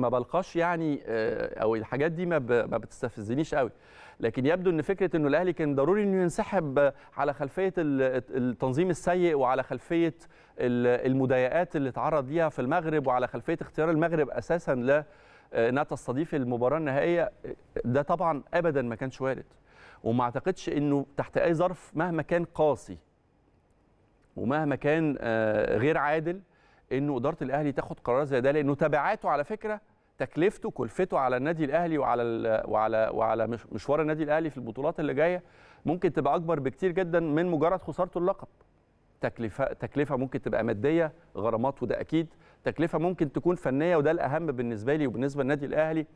ما بلقاش يعني آه، او الحاجات دي ما بتستفزنيش قوي لكن يبدو ان فكره انه الاهلي كان ضروري انه ينسحب على خلفيه التنظيم السيء وعلى خلفيه المضايقات اللي اتعرض ليها في المغرب وعلى خلفيه اختيار المغرب اساسا لا آه، انها تستضيف المباراه النهائيه ده طبعا ابدا ما كانش وارد وما اعتقدش انه تحت اي ظرف مهما كان قاسي ومهما كان آه، غير عادل انه اداره الاهلي تاخد قرار زي ده لانه تبعاته على فكره تكلفته كلفته على النادي الاهلي وعلى وعلى وعلى مشوار النادي الاهلي في البطولات اللي جايه ممكن تبقى اكبر بكتير جدا من مجرد خسارته اللقب تكلفه تكلفه ممكن تبقى ماديه غرامات وده اكيد تكلفه ممكن تكون فنيه وده الاهم بالنسبه لي وبالنسبه للنادي الاهلي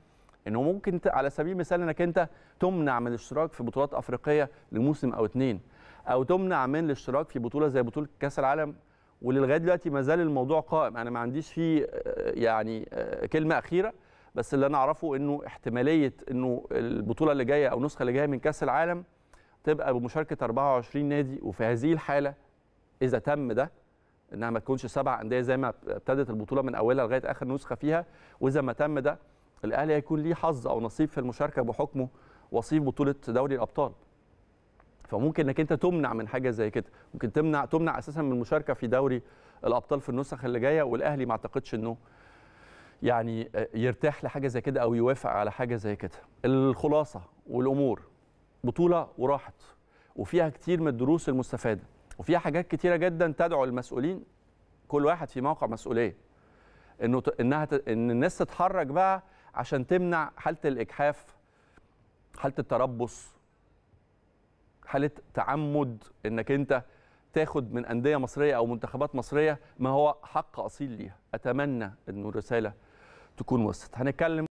انه ممكن على سبيل المثال انك انت تمنع من الاشتراك في بطولات افريقيه لموسم او اثنين او تمنع من الاشتراك في بطوله زي بطوله كاس العالم وللغايه دلوقتي ما زال الموضوع قائم انا ما عنديش فيه آه، يعني آه، كلمه اخيره بس اللي انا اعرفه انه احتماليه انه البطوله اللي جايه او النسخه اللي جايه من كاس العالم تبقى بمشاركه 24 نادي وفي هذه الحاله اذا تم ده انها ما تكونش سبع انديه زي ما ابتدت البطوله من اولها لغايه اخر نسخه فيها واذا ما تم ده الاهلي هيكون ليه حظ او نصيب في المشاركه بحكمه وصيف بطوله دوري الابطال فممكن انك انت تمنع من حاجه زي كده ممكن تمنع تمنع اساسا من المشاركه في دوري الابطال في النسخ اللي جايه والاهلي ما اعتقدش انه يعني آه، يرتاح لحاجه زي كده او يوافق على حاجه زي كده الخلاصه والامور بطوله وراحت وفيها كتير من الدروس المستفاده وفيها حاجات كتيره جدا تدعو المسؤولين كل واحد في موقع مسؤوليه انه انها ان الناس تتحرك بقى عشان تمنع حاله الاجحاف حاله التربص حاله تعمد انك انت تاخد من انديه مصريه او منتخبات مصريه ما هو حق اصيل ليها اتمنى انه الرساله تكون وصلت هنتكلم